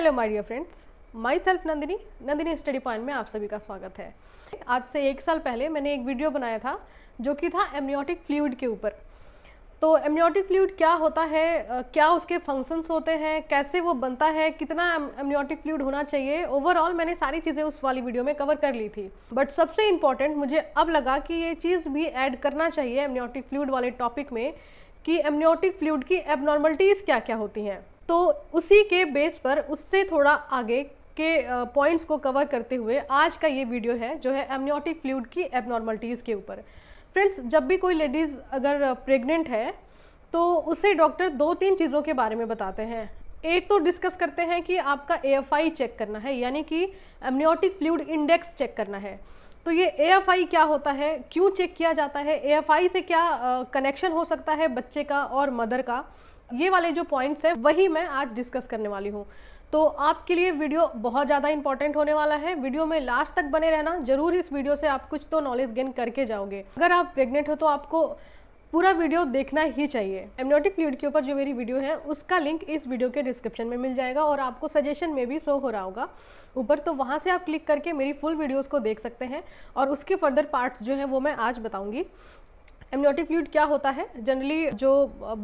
hello my dear friends myself Nandini Nandini study point में आप सभी का स्वागत है आज से एक साल पहले मैंने एक वीडियो बनाया था जो कि था एमनियोटिक फ्लूड के ऊपर तो एमनियोटिक फ्लूड क्या होता है क्या उसके फंक्शंस होते हैं कैसे वो बनता है कितना एमनियोटिक फ्लूड होना चाहिए ओवरऑल मैंने सारी चीज़ें उस वाली वीडियो में कवर कर ली थी बट सबसे इम्पॉर्टेंट मुझे अब लगा कि ये चीज़ भी ऐड करना चाहिए एमनियोटिक फ्लूड वाले टॉपिक में कि एमनियोटिक फ्लूड की एबनॉर्मलिटीज़ क्या क्या होती हैं तो उसी के बेस पर उससे थोड़ा आगे के पॉइंट्स को कवर करते हुए आज का ये वीडियो है जो है एमनियोटिक फ्लूड की एबनॉर्मलिटीज़ के ऊपर फ्रेंड्स जब भी कोई लेडीज़ अगर प्रेग्नेंट है तो उसे डॉक्टर दो तीन चीज़ों के बारे में बताते हैं एक तो डिस्कस करते हैं कि आपका ए चेक करना है यानी कि एमनियोटिक फ्लूड इंडेक्स चेक करना है तो ये ए क्या होता है क्यों चेक किया जाता है ए से क्या कनेक्शन हो सकता है बच्चे का और मदर का ये वाले जो पॉइंट्स हैं वही मैं आज डिस्कस करने वाली हूँ तो आपके लिए वीडियो बहुत ज़्यादा इंपॉर्टेंट होने वाला है वीडियो में लास्ट तक बने रहना जरूर इस वीडियो से आप कुछ तो नॉलेज गेन करके जाओगे अगर आप प्रेग्नेंट हो तो आपको पूरा वीडियो देखना ही चाहिए एमनोटिक फ्लूड के ऊपर जो मेरी वीडियो है उसका लिंक इस वीडियो के डिस्क्रिप्शन में मिल जाएगा और आपको सजेशन में भी शो हो रहा होगा ऊपर तो वहाँ से आप क्लिक करके मेरी फुल वीडियोस को देख सकते हैं और उसके फर्दर पार्ट्स जो हैं वो मैं आज बताऊँगी एमनियोटिक फ्लूड क्या होता है जनरली जो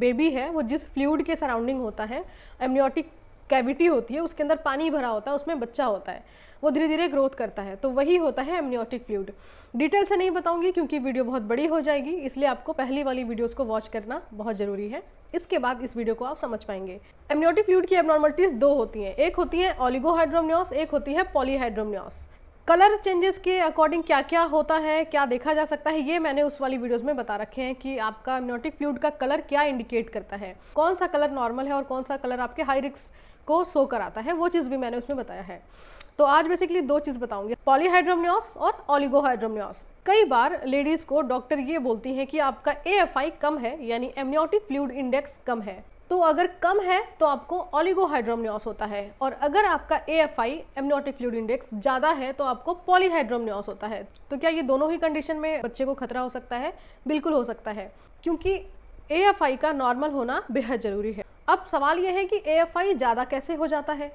बेबी है वो जिस फ्लूड के सराउंडिंग होता है एमनियोटिक कैविटी होती है उसके अंदर पानी भरा होता है उसमें बच्चा होता है वो धीरे धीरे ग्रोथ करता है तो वही होता है एमनियोटिक फ्लूड डिटेल से नहीं बताऊंगी क्योंकि वीडियो बहुत बड़ी हो जाएगी इसलिए आपको पहली वाली वीडियोस को वॉच करना बहुत ज़रूरी है इसके बाद इस वीडियो को आप समझ पाएंगे एमनियोटिक फ्लूड की एबनॉर्मलिटीज़ दो होती हैं एक होती है ओलिगोहाइड्रोमनियोस एक होती है पॉलीहाइड्रोमनियोस कलर चेंजेस के अकॉर्डिंग क्या क्या होता है क्या देखा जा सकता है ये मैंने उस वाली वीडियोस में बता रखे हैं कि आपका म्योटिक फ्लूड का कलर क्या इंडिकेट करता है कौन सा कलर नॉर्मल है और कौन सा कलर आपके हाई रिक्स को शो कराता है वो चीज़ भी मैंने उसमें बताया है तो आज बेसिकली दो चीज़ बताऊंगी पॉलीहाइड्रोम्योस और ऑलिगोहाइड्रोम्योस कई बार लेडीज़ को डॉक्टर ये बोलती हैं कि आपका ए कम है यानी एम्योटिक फ्लूड इंडेक्स कम है तो अगर कम है तो आपको ऑलिगोहाइड्रोमनियोस होता है और अगर आपका A F I amniotic fluid index ज़्यादा है तो आपको पॉलीहाइड्रोमनियोस होता है तो क्या ये दोनों ही कंडीशन में बच्चे को खतरा हो सकता है बिल्कुल हो सकता है क्योंकि ए एफ आई का नॉर्मल होना बेहद ज़रूरी है अब सवाल यह है कि ए एफ आई ज़्यादा कैसे हो जाता है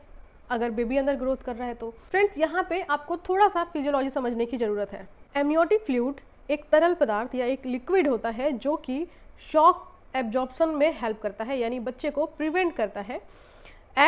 अगर बेबी अंदर ग्रोथ कर रहा है तो फ्रेंड्स यहाँ पे आपको थोड़ा सा फिजियोलॉजी समझने की ज़रूरत है एमनियोटिक फ्लूड एक तरल पदार्थ या एक लिक्विड होता है जो कि शॉक एब्जॉर्बसन में हेल्प करता है यानी बच्चे को प्रिवेंट करता है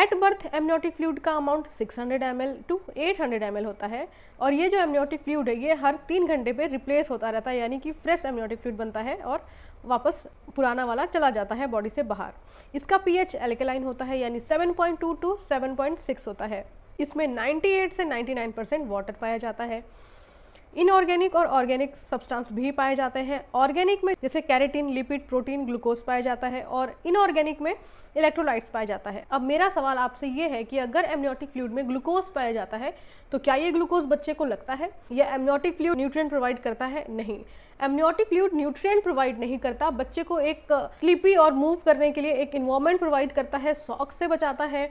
एट बर्थ एमनियोटिक फ्लूड का अमाउंट 600 एल टू 800 एम होता है और ये जो एमनियोटिक फ्लूड है ये हर तीन घंटे पे रिप्लेस होता रहता है यानी कि फ्रेश एमनियोटिक फ्लूड बनता है और वापस पुराना वाला चला जाता है बॉडी से बाहर इसका पी एल्केलाइन होता है यानी 7.2 टू 7.6 होता है इसमें 98 से 99 परसेंट वाटर पाया जाता है इनऑर्गेनिक और ऑर्गेनिक सब्सटेंस भी पाए जाते हैं ऑर्गेनिक में जैसे कैरेटिन लिपिड प्रोटीन ग्लूकोज पाया जाता है और इनऑर्गेनिक में इलेक्ट्रोलाइट्स पाया जाता है अब मेरा सवाल आपसे ये है कि अगर एमनियोटिक फ्लूड में ग्लूकोज पाया जाता है तो क्या ये ग्लूकोज बच्चे को लगता है या एमनियोटिक फ्लूड न्यूट्रिएंट प्रोवाइड करता है नहीं एमनियोटिक फ्लूड न्यूट्रिएंट प्रोवाइड नहीं करता बच्चे को एक स्लीपी और मूव करने के लिए एक इन्वॉर्मेंट प्रोवाइड करता है सॉक से बचाता है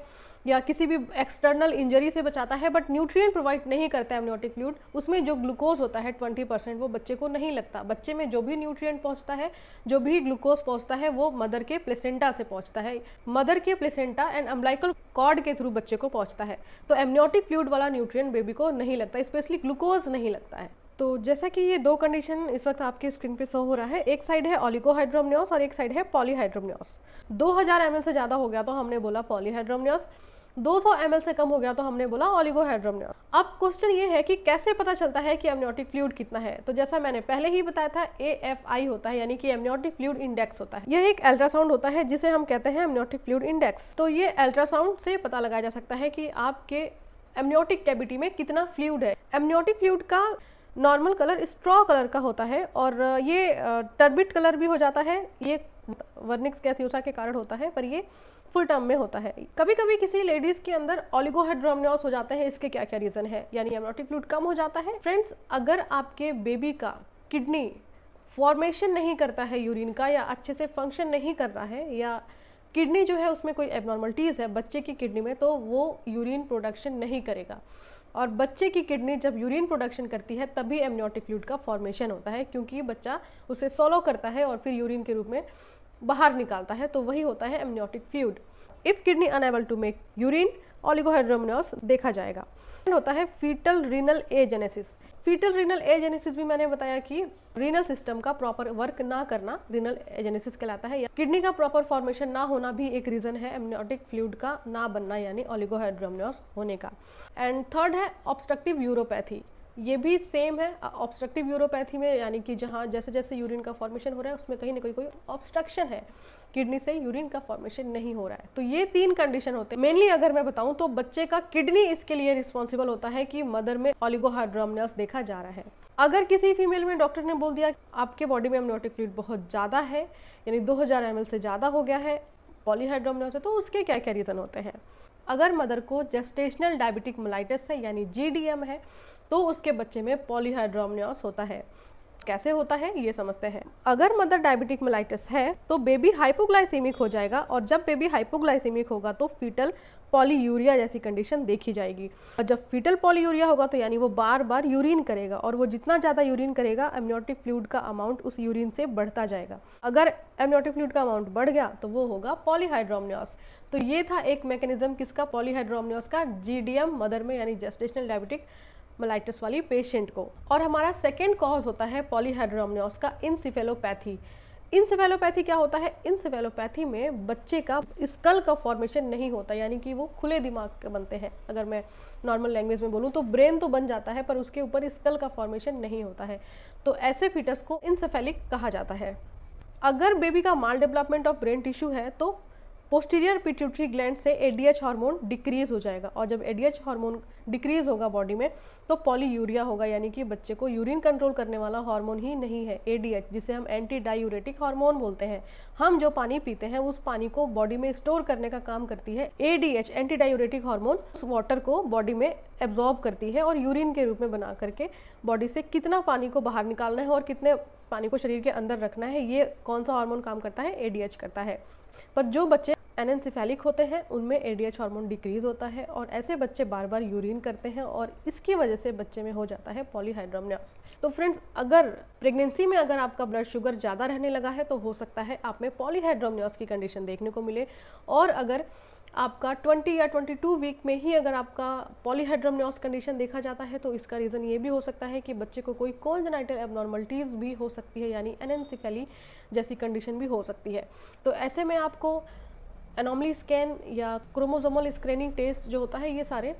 या किसी भी एक्सटर्नल इंजरी से बचाता है बट न्यूट्रिएंट प्रोवाइड नहीं करता एमनियोटिक फ्लूड उसमें जो ग्लूकोज होता है 20 परसेंट वो बच्चे को नहीं लगता बच्चे में जो भी न्यूट्रिएंट पहुंचता है जो भी ग्लूकोज पहुंचता है वो मदर के प्लेसेंटा से पहुंचता है मदर के प्लेसेंटा एंड अम्बलाइकल कॉर्ड के थ्रू बच्चे को पहुँचता है तो एमनियोटिक फ्लूड वाला न्यूट्रिएंट बेबी को नहीं लगता स्पेशली ग्लूकोज नहीं लगता है तो जैसा कि ये दो कंडीशन इस वक्त आपके स्क्रीन पे शो हो रहा है एक साइड है ऑलिकोहाइड्रोमनियोस और एक साइड है पॉलीहाइड्रोमनियोस 2000 हज़ार से ज़्यादा हो गया तो हमने बोला पॉलीहाइड्रोमनियोस 200 सौ से कम हो गया तो हमने बोला ऑलिगोहाइड्रोमनियोस अब क्वेश्चन ये है कि कैसे पता चलता है कि एमनियोटिक फ्लूड कितना है तो जैसा मैंने पहले ही बताया था ए होता है यानी कि एमनियोटिक फ्लूड इंडेक्स होता है यह एक अल्ट्रासाउंड होता है जिसे हम कहते हैं एमनियोटिक फ्लूड इंडेक्स तो ये अल्ट्रासाउंड से पता लगाया जा सकता है कि आपके एमनियोटिक कैबिटी में कितना फ्लूड है एमनियोटिक फ्लूड का नॉर्मल कलर स्ट्रॉ कलर का होता है और ये टर्बिट कलर भी हो जाता है ये वर्निक्स कैसियोसा के कारण होता है पर ये फुल टर्म में होता है कभी कभी किसी लेडीज़ के अंदर ऑलिगोहाइड्रोमनियोस हो जाते हैं इसके क्या क्या रीज़न है यानी एमनोटिक फ्लूड कम हो जाता है फ्रेंड्स अगर आपके बेबी का किडनी फॉर्मेशन नहीं करता है यूरिन का या अच्छे से फंक्शन नहीं कर रहा है या किडनी जो है उसमें कोई एबनॉर्मलिटीज़ है बच्चे की किडनी में तो वो यूरिन प्रोडक्शन नहीं करेगा और बच्चे की किडनी जब यूरिन प्रोडक्शन करती है तभी एमनियोटिक फ्लूड का फॉर्मेशन होता है क्योंकि बच्चा उसे सोलो करता है और फिर यूरिन के रूप में बाहर निकालता है तो वही होता है amniotic fluid if kidney unable to make urine oligohydramnios देखा जाएगा होता है fetal renal agenesis fetal renal agenesis भी मैंने बताया कि रीनल सिस्टम का प्रॉपर वर्क ना करना रीनल एजेनेसिस कहलाता है या किडनी का प्रॉपर फॉर्मेशन ना होना भी एक रीजन है एमनियोटिक फ्लूड का ना बनना यानी ऑलिगोहाइड्रोमिनोस होने का एंड थर्ड है ऑब्स्ट्रक्टिव यूरोपैथी ये भी सेम है ऑब्स्ट्रक्टिव यूरोपैथी में यानी कि जहाँ जैसे जैसे यूरिन का फॉर्मेशन हो रहा है उसमें कहीं ना कहीं कोई ऑब्स्ट्रक्शन है किडनी से यूरिन का फॉर्मेशन नहीं हो रहा है तो ये तीन कंडीशन होते हैं मेनली अगर मैं बताऊं तो बच्चे का किडनी इसके लिए रिस्पॉन्सिबल होता है कि मदर में ऑलिगोहाइड्रोमनस देखा जा रहा है अगर किसी फीमेल में डॉक्टर ने बोल दिया आपके बॉडी में एमनोटिक फ्लूड बहुत ज़्यादा है यानी दो हज़ार से ज़्यादा हो गया है पॉलीहाइड्रोमनस है तो उसके क्या क्या रीज़न होते हैं अगर मदर को जेस्टेशनल डायबिटिक मलाइटिस है यानी जी है तो उसके बच्चे में पॉलीहाइड्रोमनियोस होता है कैसे होता है ये समझते हैं अगर मदर डायबिटिक मलाइटिस है तो बेबी हाइपोग्लाइसीमिक हो जाएगा और जब बेबी हाइपोग्लाइसीमिक होगा तो फीटल पॉलीयूरिया जैसी कंडीशन देखी जाएगी और जब फीटल पॉलीयूरिया होगा तो यानी वो बार बार यूरिन करेगा और वो जितना ज़्यादा यूरिन करेगा एम्योटिक फ्लूड का अमाउंट उस यूरिन से बढ़ता जाएगा अगर एम्योटिक फ्लूड का अमाउंट बढ़ गया तो वो होगा पॉलीहाइड्रोमनियोस तो ये था एक मैकेनिज्म किसका पॉलीहाइड्रोमनियोस का जीडीएम मदर में यानी जेस्टेशनल डायबिटिक मलाइटस वाली पेशेंट को और हमारा सेकेंड कॉज होता है पॉलीहाइड्रोमनियोस का इनसिफेलोपैथी इंसेफेलोपैथी क्या होता है इंसेफेलोपैथी में बच्चे का स्कल का फॉर्मेशन नहीं होता यानी कि वो खुले दिमाग के बनते हैं अगर मैं नॉर्मल लैंग्वेज में बोलूँ तो ब्रेन तो बन जाता है पर उसके ऊपर स्कल का फॉर्मेशन नहीं होता है तो ऐसे फीटस को इनसेफेलिक कहा जाता है अगर बेबी का maldevelopment of brain tissue है तो पोस्टीरियर पिट्यूटरी ग्लैंड से एडीएच हार्मोन डिक्रीज हो जाएगा और जब एडीएच हार्मोन डिक्रीज होगा बॉडी में तो पॉलीयूरिया होगा यानी कि बच्चे को यूरिन कंट्रोल करने वाला हार्मोन ही नहीं है एडीएच जिसे हम एंटी डायूरेटिक हार्मोन बोलते हैं हम जो पानी पीते हैं उस पानी को बॉडी में स्टोर करने का काम करती है एडीएच एंटी डायूरेटिक हार्मोन उस वाटर को बॉडी में एब्जॉर्ब करती है और यूरिन के रूप में बना करके बॉडी से कितना पानी को बाहर निकालना है और कितने पानी को शरीर के अंदर रखना है ये कौन सा हार्मोन काम करता है एडीएच करता है पर जो बच्चे एनएनसिफेलिक होते हैं उनमें एडीएच हार्मोन डिक्रीज़ होता है और ऐसे बच्चे बार बार यूरिन करते हैं और इसकी वजह से बच्चे में हो जाता है पॉलीहाइड्रोमनियास तो फ्रेंड्स अगर प्रेगनेंसी में अगर आपका ब्लड शुगर ज़्यादा रहने लगा है तो हो सकता है आप में पॉलीहाइड्रोमनियास की कंडीशन देखने को मिले और अगर आपका 20 या 22 वीक में ही अगर आपका पॉलीहाइड्रोमनियोस कंडीशन देखा जाता है तो इसका रीज़न ये भी हो सकता है कि बच्चे को कोई कॉन्जनाइटल एबनॉर्मलिटीज़ भी हो सकती है यानी एनएनसीफेली जैसी कंडीशन भी हो सकती है तो ऐसे में आपको एनोमली स्कैन या क्रोमोजोमल स्क्रीनिंग टेस्ट जो होता है ये सारे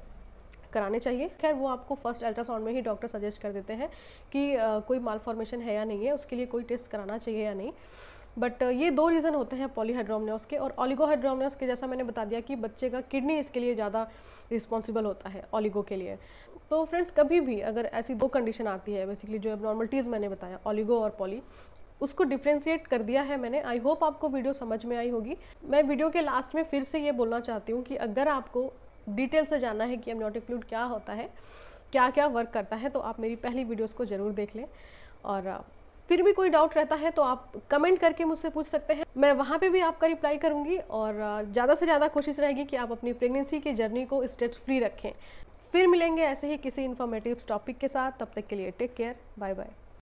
कराने चाहिए खैर वो आपको फर्स्ट अल्ट्रासाउंड में ही डॉक्टर सजेस्ट कर देते हैं कि आ, कोई माल फॉर्मेशन है या नहीं है उसके लिए कोई टेस्ट कराना चाहिए या नहीं बट ये दो रीज़न होते हैं पॉलीहाइड्रोमनियोस के और ऑलिगोहाइड्रोमनियोस के जैसा मैंने बता दिया कि बच्चे का किडनी इसके लिए ज़्यादा रिस्पॉन्सिबल होता है ऑलिगो के लिए तो फ्रेंड्स कभी भी अगर ऐसी दो कंडीशन आती है बेसिकली जो एबनॉर्मलिटीज़ मैंने बताया ऑलिगो और पॉली उसको डिफ्रेंशिएट कर दिया है मैंने आई होप आपको वीडियो समझ में आई होगी मैं वीडियो के लास्ट में फिर से ये बोलना चाहती हूँ कि अगर आपको डिटेल से जानना है कि एमनोटिक फ्लूड क्या होता है क्या क्या वर्क करता है तो आप मेरी पहली वीडियोज़ को ज़रूर देख लें और फिर भी कोई डाउट रहता है तो आप कमेंट करके मुझसे पूछ सकते हैं मैं वहाँ पे भी आपका रिप्लाई करूँगी और ज़्यादा से ज़्यादा कोशिश रहेगी कि आप अपनी प्रेगनेंसी की जर्नी को स्ट्रेस फ्री रखें फिर मिलेंगे ऐसे ही किसी इन्फॉर्मेटिव टॉपिक के साथ तब तक के लिए टेक केयर बाय बाय